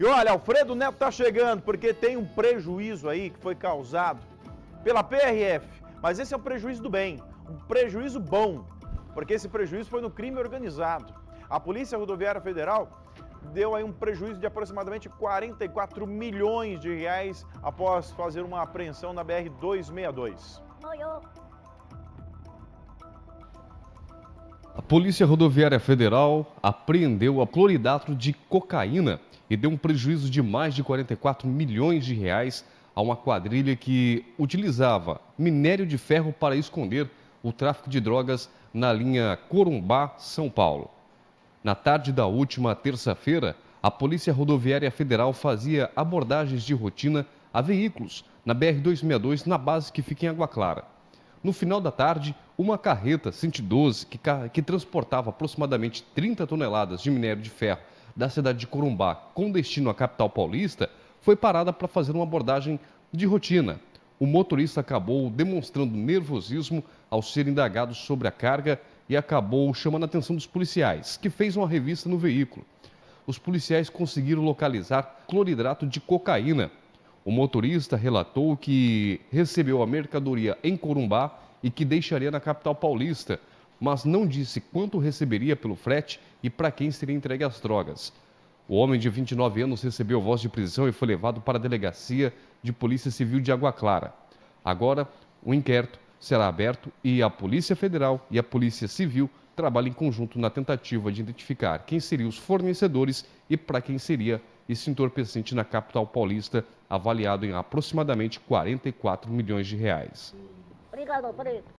E olha, Alfredo Neto está chegando porque tem um prejuízo aí que foi causado pela PRF. Mas esse é um prejuízo do bem, um prejuízo bom, porque esse prejuízo foi no crime organizado. A Polícia Rodoviária Federal deu aí um prejuízo de aproximadamente 44 milhões de reais após fazer uma apreensão na BR 262. Oi, Polícia Rodoviária Federal apreendeu a cloridato de cocaína e deu um prejuízo de mais de 44 milhões de reais a uma quadrilha que utilizava minério de ferro para esconder o tráfico de drogas na linha Corumbá, São Paulo. Na tarde da última terça-feira, a Polícia Rodoviária Federal fazia abordagens de rotina a veículos na BR-262 na base que fica em Água Clara. No final da tarde, uma carreta 112 que, que transportava aproximadamente 30 toneladas de minério de ferro da cidade de Corumbá com destino à capital paulista foi parada para fazer uma abordagem de rotina. O motorista acabou demonstrando nervosismo ao ser indagado sobre a carga e acabou chamando a atenção dos policiais, que fez uma revista no veículo. Os policiais conseguiram localizar cloridrato de cocaína o motorista relatou que recebeu a mercadoria em Corumbá e que deixaria na capital paulista, mas não disse quanto receberia pelo frete e para quem seria entregue as drogas. O homem de 29 anos recebeu voz de prisão e foi levado para a delegacia de Polícia Civil de Água Clara. Agora, o inquérito será aberto e a Polícia Federal e a Polícia Civil trabalham em conjunto na tentativa de identificar quem seriam os fornecedores e para quem seria e entorpecente na capital paulista, avaliado em aproximadamente 44 milhões de reais. Obrigado,